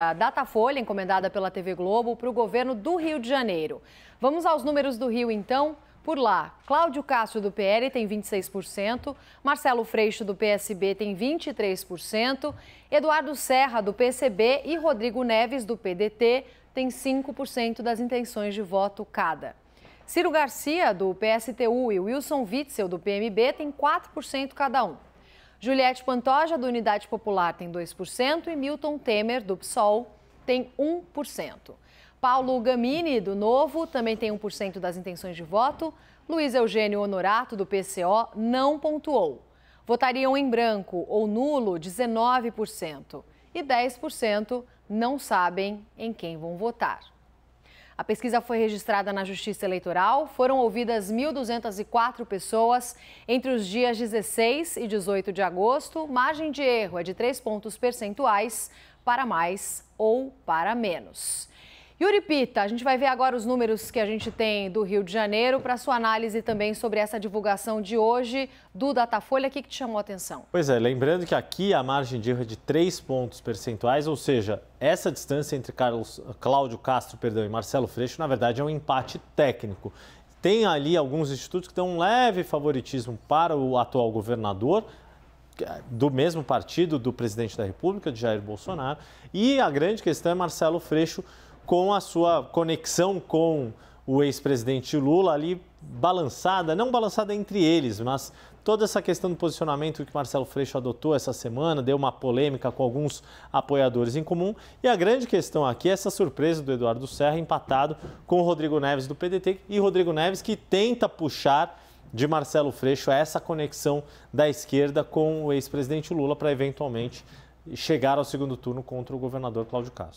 A Datafolha, encomendada pela TV Globo, para o governo do Rio de Janeiro. Vamos aos números do Rio, então. Por lá, Cláudio Castro do PL tem 26%, Marcelo Freixo do PSB tem 23%, Eduardo Serra do PCB e Rodrigo Neves do PDT tem 5% das intenções de voto cada. Ciro Garcia do PSTU e Wilson Witzel do PMB tem 4% cada um. Juliette Pantoja, do Unidade Popular, tem 2% e Milton Temer, do PSOL, tem 1%. Paulo Gamini, do Novo, também tem 1% das intenções de voto. Luiz Eugênio Honorato, do PCO, não pontuou. Votariam em branco ou nulo 19%. E 10% não sabem em quem vão votar. A pesquisa foi registrada na Justiça Eleitoral. Foram ouvidas 1.204 pessoas entre os dias 16 e 18 de agosto. Margem de erro é de 3 pontos percentuais para mais ou para menos. Yuri Pita, a gente vai ver agora os números que a gente tem do Rio de Janeiro para sua análise também sobre essa divulgação de hoje do Datafolha. O que, que te chamou a atenção? Pois é, lembrando que aqui a margem de erro é de 3 pontos percentuais, ou seja, essa distância entre Carlos, Cláudio Castro perdão, e Marcelo Freixo, na verdade, é um empate técnico. Tem ali alguns institutos que dão um leve favoritismo para o atual governador, é do mesmo partido do presidente da República, de Jair Bolsonaro. E a grande questão é Marcelo Freixo com a sua conexão com o ex-presidente Lula ali balançada, não balançada entre eles, mas toda essa questão do posicionamento que Marcelo Freixo adotou essa semana, deu uma polêmica com alguns apoiadores em comum. E a grande questão aqui é essa surpresa do Eduardo Serra empatado com o Rodrigo Neves do PDT e Rodrigo Neves que tenta puxar de Marcelo Freixo essa conexão da esquerda com o ex-presidente Lula para eventualmente chegar ao segundo turno contra o governador Cláudio Castro.